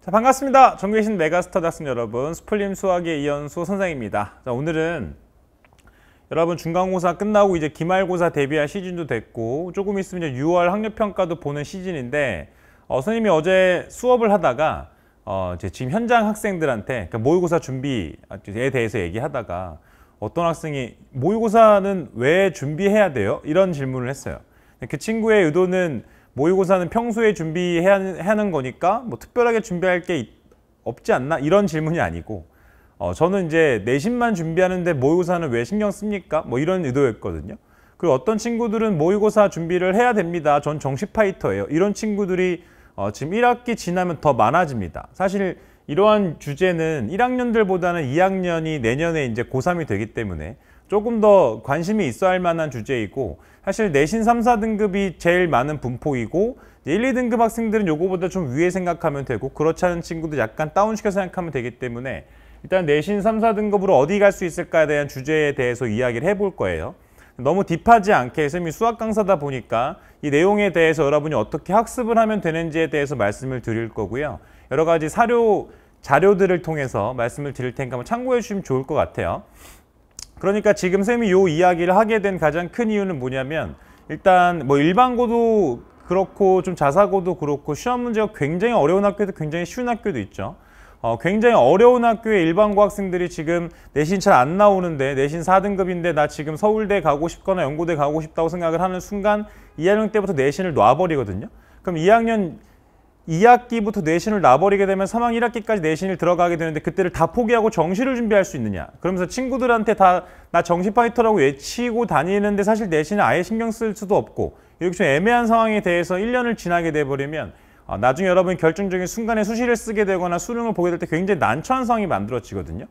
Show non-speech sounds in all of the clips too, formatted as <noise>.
자, 반갑습니다. 전국계신 메가스터 학생 여러분, 스플림 수학의 이현수 선생입니다. 자, 오늘은 여러분 중간고사 끝나고 이제 기말고사 대비할 시즌도 됐고 조금 있으면 이제 6월 학력평가도 보는 시즌인데 어, 선생님이 어제 수업을 하다가 어, 이제 지금 현장 학생들한테 그러니까 모의고사 준비에 대해서 얘기하다가 어떤 학생이 모의고사는 왜 준비해야 돼요? 이런 질문을 했어요. 그 친구의 의도는 모의고사는 평소에 준비해야 하는 거니까 뭐 특별하게 준비할 게 있, 없지 않나 이런 질문이 아니고 어, 저는 이제 내신만 준비하는데 모의고사는 왜 신경 씁니까? 뭐 이런 의도였거든요. 그리고 어떤 친구들은 모의고사 준비를 해야 됩니다. 전정시 파이터예요. 이런 친구들이 어, 지금 1학기 지나면 더 많아집니다. 사실 이러한 주제는 1학년들보다는 2학년이 내년에 이제 고3이 되기 때문에 조금 더 관심이 있어야 할 만한 주제이고 사실 내신 3, 4등급이 제일 많은 분포이고 1, 2등급 학생들은 요거보다 좀 위에 생각하면 되고 그렇지 않은 친구도 약간 다운시켜 생각하면 되기 때문에 일단 내신 3, 4등급으로 어디 갈 수 있을까에 대한 주제에 대해서 이야기를 해볼 거예요. 너무 딥하지 않게 선생님이 수학 강사다 보니까 이 내용에 대해서 여러분이 어떻게 학습을 하면 되는지에 대해서 말씀을 드릴 거고요. 여러 가지 사료, 자료들을 통해서 말씀을 드릴 테니까 참고해 주시면 좋을 것 같아요. 그러니까 지금 쌤이 이 이야기를 하게 된 가장 큰 이유는 뭐냐면 일단 뭐 일반고도 그렇고 좀 자사고도 그렇고 시험 문제가 굉장히 어려운 학교도 굉장히 쉬운 학교도 있죠. 어, 굉장히 어려운 학교의 일반고 학생들이 지금 내신 잘 안 나오는데 내신 4등급인데 나 지금 서울대 가고 싶거나 연고대 가고 싶다고 생각을 하는 순간 2학년 때부터 내신을 놔버리거든요. 그럼 2학년 2학기부터 내신을 놔버리게 되면 3학 1학기까지 내신을 들어가게 되는데 그때를 다 포기하고 정시를 준비할 수 있느냐 그러면서 친구들한테 다 나 정시 파이터라고 외치고 다니는데 사실 내신을 아예 신경 쓸 수도 없고 이렇게 좀 애매한 상황에 대해서 1년을 지나게 돼버리면 아, 나중에 여러분이 결정적인 순간에 수시를 쓰게 되거나 수능을 보게 될 때 굉장히 난처한 상황이 만들어지거든요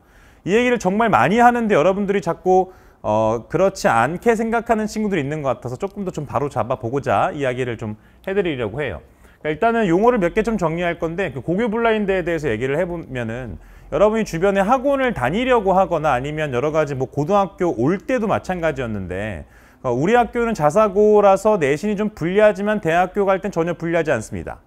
이 얘기를 정말 많이 하는데 여러분들이 자꾸 어, 그렇지 않게 생각하는 친구들이 있는 것 같아서 조금 더 좀 바로 잡아보고자 이야기를 좀 해드리려고 해요. 그러니까 일단은 용어를 몇 개 좀 정리할 건데 그 고교 블라인드에 대해서 얘기를 해보면은 여러분이 주변에 학원을 다니려고 하거나 아니면 여러 가지 뭐 고등학교 올 때도 마찬가지였는데 어, 우리 학교는 자사고라서 내신이 좀 불리하지만 대학교 갈 땐 전혀 불리하지 않습니다.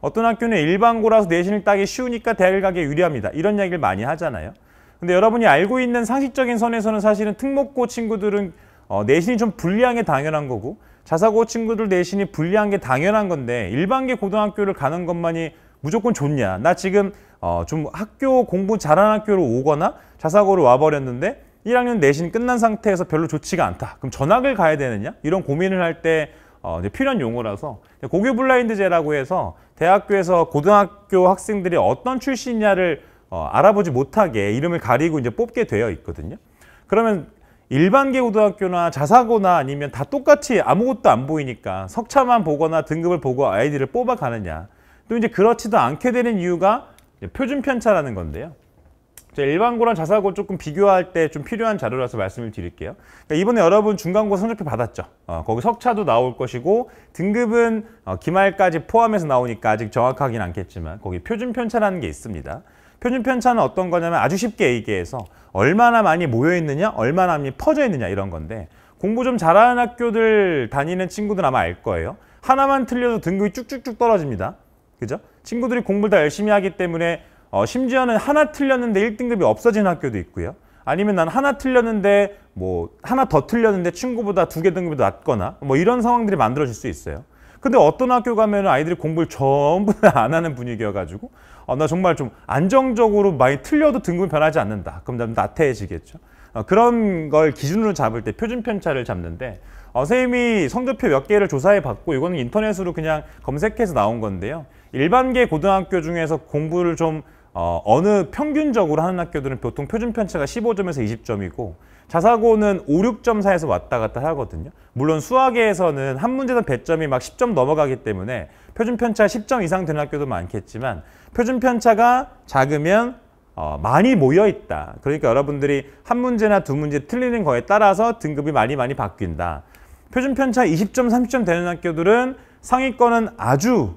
어떤 학교는 일반고라서 내신을 따기 쉬우니까 대학을 가기에 유리합니다. 이런 이야기를 많이 하잖아요. 근데 여러분이 알고 있는 상식적인 선에서는 사실은 특목고 친구들은 어, 내신이 좀 불리한 게 당연한 거고 자사고 친구들 내신이 불리한 게 당연한 건데 일반계 고등학교를 가는 것만이 무조건 좋냐. 나 지금 어, 좀 학교 공부 잘하는 학교로 오거나 자사고를 와버렸는데 1학년 내신 끝난 상태에서 별로 좋지가 않다. 그럼 전학을 가야 되느냐? 이런 고민을 할 때 어, 이제 필요한 용어라서 고교 블라인드제라고 해서 대학교에서 고등학교 학생들이 어떤 출신이냐를 어, 알아보지 못하게 이름을 가리고 이제 뽑게 되어 있거든요. 그러면 일반계 고등학교나 자사고나 아니면 다 똑같이 아무것도 안 보이니까 석차만 보거나 등급을 보고 아이디를 뽑아가느냐 또 이제 그렇지도 않게 되는 이유가 표준 편차라는 건데요. 일반고랑 자사고 조금 비교할 때 좀 필요한 자료라서 말씀을 드릴게요. 그러니까 이번에 여러분 중간고 성적표 받았죠. 어, 거기 석차도 나올 것이고 등급은 어, 기말까지 포함해서 나오니까 아직 정확하긴 않겠지만 거기 표준 편차라는 게 있습니다. 표준 편차는 어떤 거냐면 아주 쉽게 얘기해서 얼마나 많이 모여 있느냐, 얼마나 많이 퍼져 있느냐 이런 건데 공부 좀 잘하는 학교들 다니는 친구들 아마 알 거예요. 하나만 틀려도 등급이 쭉쭉쭉 떨어집니다. 그죠? 친구들이 공부를 다 열심히 하기 때문에 어, 심지어는 하나 틀렸는데 1등급이 없어진 학교도 있고요. 아니면 난 하나 틀렸는데 뭐 하나 더 틀렸는데 친구보다 두 개 등급이 낮거나 뭐 이런 상황들이 만들어질 수 있어요. 근데 어떤 학교 가면 아이들이 공부를 전부 안 하는 분위기여가지고 어, 나 정말 좀 안정적으로 많이 틀려도 등급이 변하지 않는다. 그럼 좀 나태해지겠죠. 어, 그런 걸 기준으로 잡을 때 표준 편차를 잡는데 어, 선생님이 성적표 몇 개를 조사해 봤고 이거는 인터넷으로 그냥 검색해서 나온 건데요. 일반계 고등학교 중에서 공부를 좀 어, 어느 평균적으로 하는 학교들은 보통 표준 편차가 15점에서 20점이고 자사고는 5, 6 4에서 왔다 갔다 하거든요. 물론 수학에서는 한 문제당 배점이막 10점 넘어가기 때문에 표준 편차 10점 이상 되는 학교도 많겠지만 표준 편차가 작으면 어, 많이 모여 있다. 그러니까 여러분들이 한 문제나 두 문제 틀리는 거에 따라서 등급이 많이 많이 바뀐다. 표준 편차 20점, 30점 되는 학교들은 상위권은 아주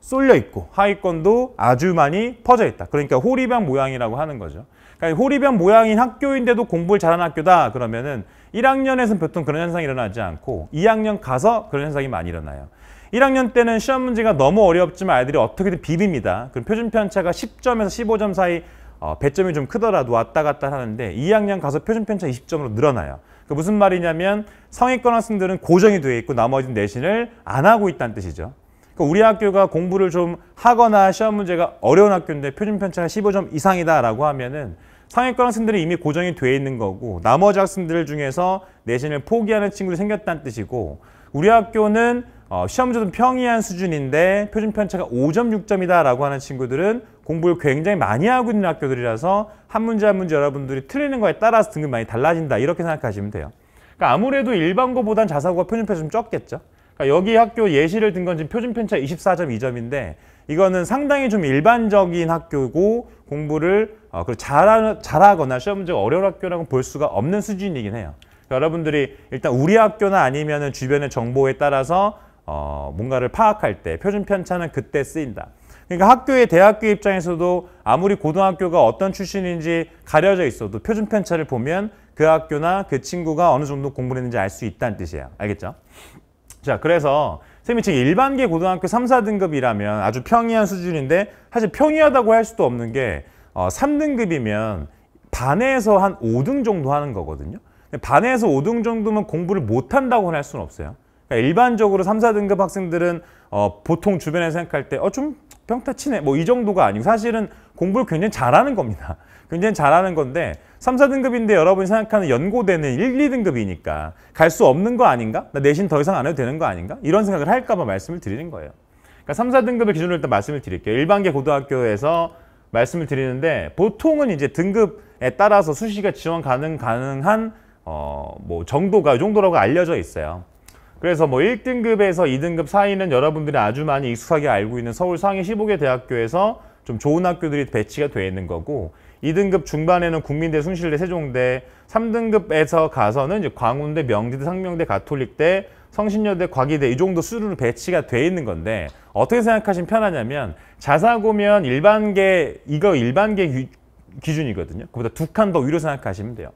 쏠려 있고 하위권도 아주 많이 퍼져 있다. 그러니까 호리방 모양이라고 하는 거죠. 그러니까 호리병 모양인 학교인데도 공부를 잘하는 학교다 그러면은 1학년에서는 보통 그런 현상이 일어나지 않고 2학년 가서 그런 현상이 많이 일어나요. 1학년 때는 시험 문제가 너무 어렵지만 아이들이 어떻게든 비빕니다. 그럼 표준 편차가 10점에서 15점 사이 어, 배점이 좀 크더라도 왔다 갔다 하는데 2학년 가서 표준 편차 20점으로 늘어나요. 그 무슨 말이냐면 성의권 학생들은 고정이 되어 있고 나머지 는 내신을 안 하고 있다는 뜻이죠. 그러니까 우리 학교가 공부를 좀 하거나 시험 문제가 어려운 학교인데 표준 편차가 15점 이상이다라고 하면은 상위권 학생들이 이미 고정이 돼 있는 거고 나머지 학생들 중에서 내신을 포기하는 친구들이 생겼다는 뜻이고 우리 학교는 어, 시험 문제도 평이한 수준인데 표준 편차가 5점, 6점이다라고 하는 친구들은 공부를 굉장히 많이 하고 있는 학교들이라서 한 문제 한 문제 여러분들이 틀리는 거에 따라서 등급 많이 달라진다 이렇게 생각하시면 돼요. 그러니까 아무래도 일반고보단 자사고가 표준 편차좀 적겠죠. 그러니까 여기 학교 예시를 든 건 지금 표준 편차 24.2점인데 이거는 상당히 좀 일반적인 학교고 공부를 어, 잘하, 잘하거나 시험 문제가 어려운 학교라고 볼 수가 없는 수준이긴 해요. 그러니까 여러분들이 일단 우리 학교나 아니면 은 주변의 정보에 따라서 어, 뭔가를 파악할 때 표준 편차는 그때 쓰인다. 그러니까 학교의 대학교 입장에서도 아무리 고등학교가 어떤 출신인지 가려져 있어도 표준 편차를 보면 그 학교나 그 친구가 어느 정도 공부를 했는지 알 수 있다는 뜻이에요. 알겠죠? 자 그래서 쌤이 지금 일반계 고등학교 3, 4등급이라면 아주 평이한 수준인데 사실 평이하다고 할 수도 없는 게 어, 3등급이면 반에서 한 5등 정도 하는 거거든요. 반에서 5등 정도면 공부를 못한다고는 할 수는 없어요. 그러니까 일반적으로 3, 4등급 학생들은 어, 보통 주변에 생각할 때어좀 평타치네 뭐 이 정도가 아니고 사실은 공부를 굉장히 잘하는 겁니다. <laughs> 굉장히 잘하는 건데 삼, 사등급인데 여러분이 생각하는 연고대는 일, 이등급이니까 갈 수 없는 거 아닌가? 나 내신 더 이상 안 해도 되는 거 아닌가? 이런 생각을 할까 봐 말씀을 드리는 거예요. 그러니까 삼, 사등급을 기준으로 일단 말씀을 드릴게요. 일반계 고등학교에서 말씀을 드리는데 보통은 이제 등급에 따라서 수시가 지원 가능 가능한 어 뭐 정도가 이 정도라고 알려져 있어요. 그래서 뭐 1등급에서 2등급 사이는 여러분들이 아주 많이 익숙하게 알고 있는 서울 상위 15개 대학교에서 좀 좋은 학교들이 배치가 돼 있는 거고 2등급 중반에는 국민대, 숭실대, 세종대, 3등급에서 가서는 이제 광운대, 명지대, 상명대, 가톨릭대, 성신여대, 과기대 이 정도 수준으로 배치가 돼 있는 건데 어떻게 생각하시면 편하냐면 자사고면 일반계 이거 일반계 기, 기준이거든요. 그보다 두 칸 더 위로 생각하시면 돼요.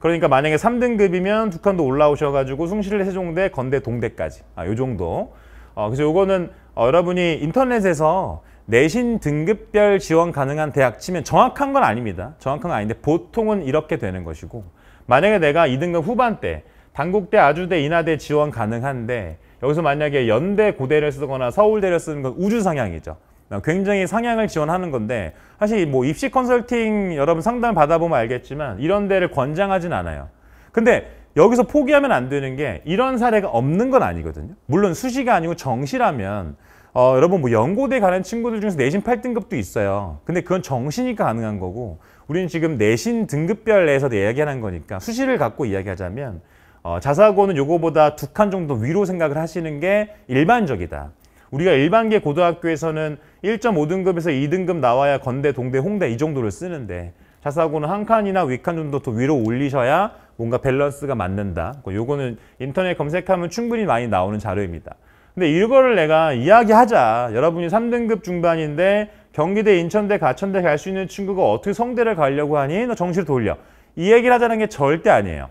그러니까 만약에 3등급이면 두 칸 더 올라오셔가지고 숭실대, 세종대, 건대, 동대까지 아, 요 정도. 어, 그래서 요거는 어, 여러분이 인터넷에서 내신 등급별 지원 가능한 대학 치면 정확한 건 아닙니다. 정확한 건 아닌데 보통은 이렇게 되는 것이고 만약에 내가 2등급 후반대 단국대, 아주대, 인하대 지원 가능한데 여기서 만약에 연대, 고대를 쓰거나 서울대를 쓰는 건 우주 상향이죠. 어, 굉장히 상향을 지원하는 건데 사실 뭐 입시 컨설팅 여러분 상담 받아보면 알겠지만 이런 데를 권장하진 않아요. 근데 여기서 포기하면 안 되는 게 이런 사례가 없는 건 아니거든요. 물론 수시가 아니고 정시라면 어, 여러분 뭐 연고대 가는 친구들 중에서 내신 8등급도 있어요. 근데 그건 정신이 가능한 거고 우리는 지금 내신 등급별 내에서 이야기하는 거니까 수시를 갖고 이야기하자면 어, 자사고는 요거보다 두 칸 정도 위로 생각을 하시는 게 일반적이다. 우리가 일반계 고등학교에서는 1.5등급에서 2등급 나와야 건대, 동대, 홍대 이 정도를 쓰는데 자사고는 한 칸이나 위 칸 정도 더 위로 올리셔야 뭔가 밸런스가 맞는다. 그 요거는 인터넷 검색하면 충분히 많이 나오는 자료입니다. 근데 이거를 내가 이야기하자. 여러분이 3등급 중반인데 경기대, 인천대, 가천대 갈 수 있는 친구가 어떻게 성대를 가려고 하니? 너 정시를 돌려. 이 얘기를 하자는 게 절대 아니에요.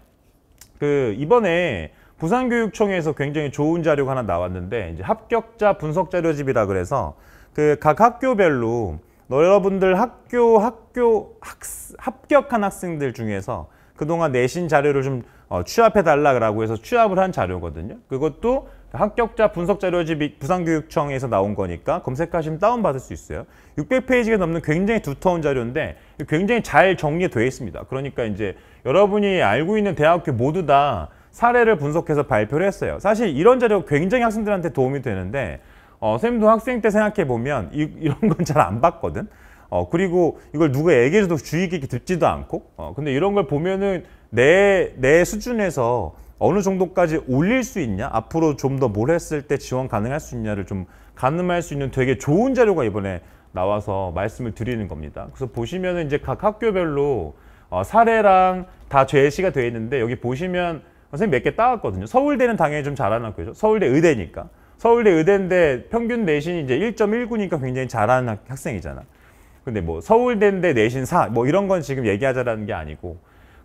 그 이번에 부산교육청에서 굉장히 좋은 자료가 하나 나왔는데 이제 합격자 분석 자료집이라 그래서 그 각 학교별로 여러분들 학교 학교 학 합격한 학생들 중에서 그동안 내신 자료를 좀 어, 취합해 달라고 해서 취합을 한 자료거든요. 그것도 합격자 분석 자료집 이 부산교육청에서 나온 거니까 검색하시면 다운받을 수 있어요. 600페이지가 넘는 굉장히 두터운 자료인데 굉장히 잘 정리되어 있습니다. 그러니까 이제 여러분이 알고 있는 대학교 모두 다 사례를 분석해서 발표를 했어요. 사실 이런 자료가 굉장히 학생들한테 도움이 되는데 어, 님도 학생 때 생각해보면 이, 이런 건 잘 안 봤거든. 어, 그리고 이걸 누가 얘기해줘도 주의 깊게 듣지도 않고 어, 근데 이런 걸 보면은 내, 내 수준에서 어느 정도까지 올릴 수 있냐 앞으로 좀 더 뭘 했을 때 지원 가능할 수 있냐를 좀 가늠할 수 있는 되게 좋은 자료가 이번에 나와서 말씀을 드리는 겁니다 그래서 보시면은 이제 각 학교별로 어, 사례랑 다 제시가 되어 있는데 여기 보시면 선생님 몇 개 따왔거든요 서울대는 당연히 좀 잘하는 학교죠 서울대 의대니까 서울대 의대인데 평균 내신이 이제 1.19니까 굉장히 잘하는 학생이잖아 근데 뭐 서울대인데 내신 4 뭐 이런 건 지금 얘기하자라는 게 아니고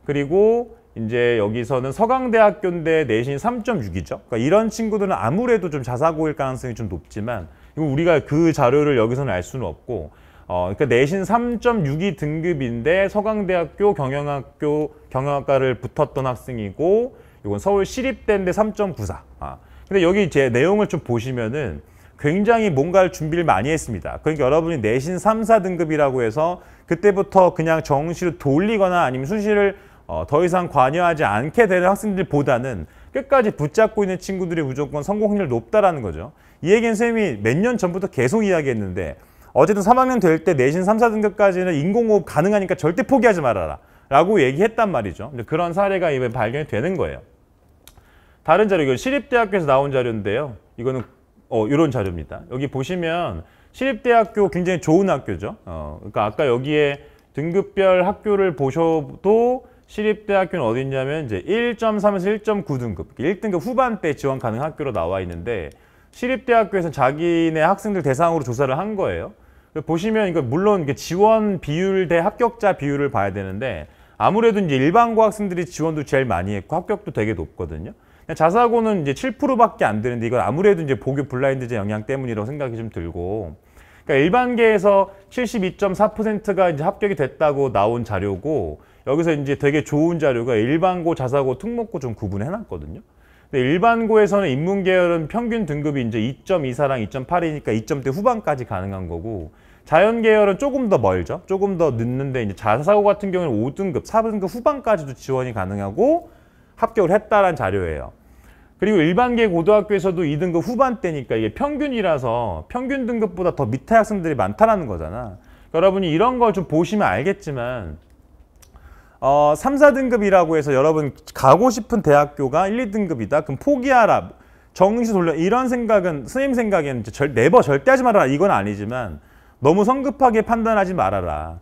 그리고 이제 여기서는 서강대학교인데 내신 3.6이죠. 그러니까 이런 친구들은 아무래도 좀 자사고일 가능성이 좀 높지만 이거 우리가 그 자료를 여기서는 알 수는 없고 어 그러니까 내신 3.6이 등급인데 서강대학교 경영학교 경영학과를 붙었던 학생이고 이건 서울 시립대인데 3.94. 아. 근데 여기 제 내용을 좀 보시면은 굉장히 뭔가를 준비를 많이 했습니다. 그러니까 여러분이 내신 3, 4등급이라고 해서 그때부터 그냥 정시로 돌리거나 아니면 수시를 어, 더 이상 관여하지 않게 되는 학생들보다는 끝까지 붙잡고 있는 친구들이 무조건 성공 확률 높다라는 거죠. 이 얘기는 선생님이몇 년 전부터 계속 이야기했는데 어쨌든 3학년 될 때 내신 3, 4등급까지는 인공호흡 가능하니까 절대 포기하지 말아라 라고 얘기했단 말이죠. 그런 사례가 이번 에 발견이 되는 거예요. 다른 자료, 이건 시립대학교에서 나온 자료인데요. 이거는 어, 이런 자료입니다. 여기 보시면 시립대학교 굉장히 좋은 학교죠. 어, 그러니까 아까 여기에 등급별 학교를 보셔도 시립대학교는 어디냐면 이제 1.3에서 1.9등급, 1등급 후반대 지원 가능 학교로 나와 있는데 시립대학교에서 자기네 학생들 대상으로 조사를 한 거예요. 보시면 이거 물론 지원 비율 대 합격자 비율을 봐야 되는데 아무래도 이제 일반고 학생들이 지원도 제일 많이 했고 합격도 되게 높거든요. 자사고는 이제 7%밖에 안 되는데 이건 아무래도 이제 보교 블라인드제 영향 때문이라고 생각이 좀 들고 그러니까 일반계에서 72.4%가 이제 합격이 됐다고 나온 자료고 여기서 이제 되게 좋은 자료가 일반고, 자사고, 특목고 좀 구분해 놨거든요. 근데 일반고에서는 인문 계열은 평균 등급이 이제 2.24랑 2.8이니까 2점대 후반까지 가능한 거고 자연 계열은 조금 더 멀죠. 조금 더 늦는데 이제 자사고 같은 경우는 5등급, 4등급 후반까지도 지원이 가능하고 합격을 했다는 자료예요. 그리고 일반계 고등학교에서도 2등급 후반대니까 이게 평균이라서 평균 등급보다 더 밑에 학생들이 많다라는 거잖아. 여러분이 이런 걸 좀 보시면 알겠지만 어, 3, 4등급이라고 해서 여러분 가고 싶은 대학교가 1, 2등급이다. 그럼 포기하라. 정시 돌려. 이런 생각은 선생님 생각에는 절, 네버 절대 하지 말아라. 이건 아니지만 너무 성급하게 판단하지 말아라.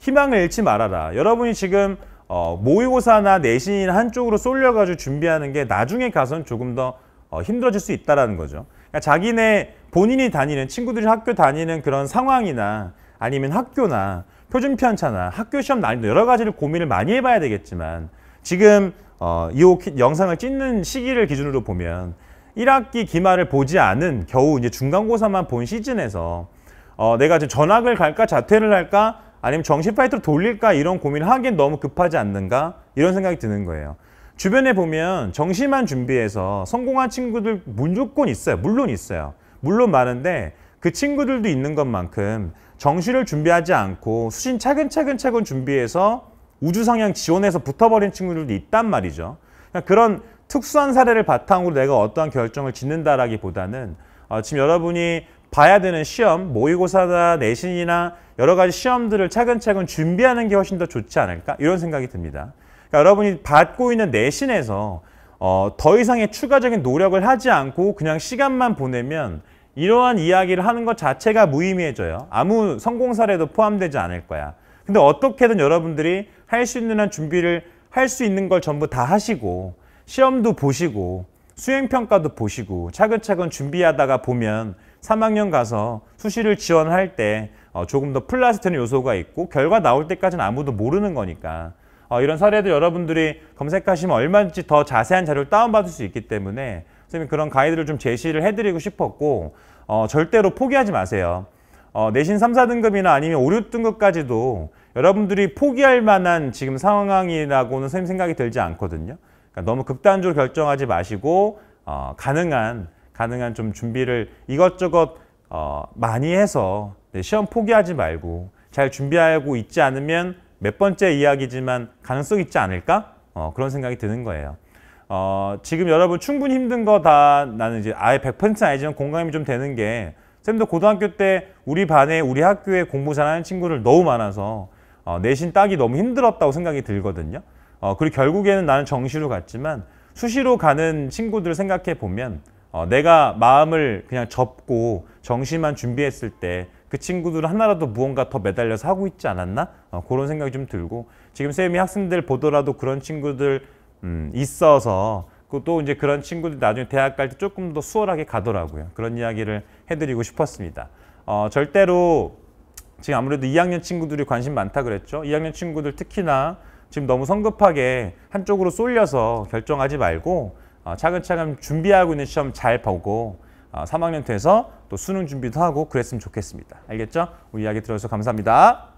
희망을 잃지 말아라. 여러분이 지금 어, 모의고사나 내신 한쪽으로 쏠려가지고 준비하는 게 나중에 가서는 조금 더 어, 힘들어질 수 있다라는 거죠. 그러니까 자기네 본인이 다니는 친구들이 학교 다니는 그런 상황이나 아니면 학교나 표준 편차나 학교 시험 난이도 여러 가지를 고민을 많이 해봐야 되겠지만 지금 어, 이 영상을 찍는 시기를 기준으로 보면 1학기 기말을 보지 않은 겨우 이제 중간고사만 본 시즌에서 어, 내가 지금 전학을 갈까 자퇴를 할까 아니면 정시 파이터로 돌릴까 이런 고민을 하기엔 너무 급하지 않는가 이런 생각이 드는 거예요. 주변에 보면 정시만 준비해서 성공한 친구들 무조건 있어요. 물론 있어요. 물론 많은데 그 친구들도 있는 것만큼 정시를 준비하지 않고 수신 차근차근 차근 준비해서 우주 성향 지원해서 붙어버린 친구들도 있단 말이죠. 그러니까 그런 특수한 사례를 바탕으로 내가 어떠한 결정을 짓는다라기보다는 어, 지금 여러분이 봐야 되는 시험, 모의고사나 내신이나 여러 가지 시험들을 차근차근 준비하는 게 훨씬 더 좋지 않을까 이런 생각이 듭니다. 그러니까 여러분이 받고 있는 내신에서 어, 더 이상의 추가적인 노력을 하지 않고 그냥 시간만 보내면 이러한 이야기를 하는 것 자체가 무의미해져요. 아무 성공 사례도 포함되지 않을 거야. 근데 어떻게든 여러분들이 할 수 있는 한 준비를 할 수 있는 걸 전부 다 하시고 시험도 보시고 수행평가도 보시고 차근차근 준비하다가 보면 3학년 가서 수시를 지원할 때 어, 조금 더 플라스트는 요소가 있고 결과 나올 때까지는 아무도 모르는 거니까 어, 이런 사례도 여러분들이 검색하시면 얼마든지 더 자세한 자료를 다운받을 수 있기 때문에 선생님 그런 가이드를 좀 제시를 해드리고 싶었고 어, 절대로 포기하지 마세요. 어, 내신 3, 4등급이나 아니면 5, 6등급까지도 여러분들이 포기할 만한 지금 상황이라고는 선생님 생각이 들지 않거든요. 그러니까 너무 극단적으로 결정하지 마시고 어, 가능한 가능한 좀 준비를 이것저것 어, 많이 해서 네, 시험 포기하지 말고 잘 준비하고 있지 않으면 몇 번째 이야기지만 가능성 있지 않을까? 어, 그런 생각이 드는 거예요. 어, 지금 여러분 충분히 힘든 거 다 나는 이제 아예 100% 아니지만 공감이 좀 되는 게 쌤도 고등학교 때 우리 반에 우리 학교에 공부 잘하는 친구들 너무 많아서 어, 내신 따기 너무 힘들었다고 생각이 들거든요. 어, 그리고 결국에는 나는 정시로 갔지만 수시로 가는 친구들 생각해 보면 어, 내가 마음을 그냥 접고 정시만 준비했을 때 그 친구들 하나라도 무언가 더 매달려서 하고 있지 않았나? 어, 그런 생각이 좀 들고 지금 쌤이 학생들 보더라도 그런 친구들 음, 있어서 그 또 이제 그런 친구들 이 나중에 대학 갈 때 조금 더 수월하게 가더라고요. 그런 이야기를 해드리고 싶었습니다. 어, 절대로 지금 아무래도 2학년 친구들이 관심 많다 그랬죠. 2학년 친구들 특히나 지금 너무 성급하게 한쪽으로 쏠려서 결정하지 말고 어, 차근차근 준비하고 있는 시험 잘 보고 어, 3학년 돼서 또 수능 준비도 하고 그랬으면 좋겠습니다. 알겠죠? 우리 이야기 들어주셔서 감사합니다.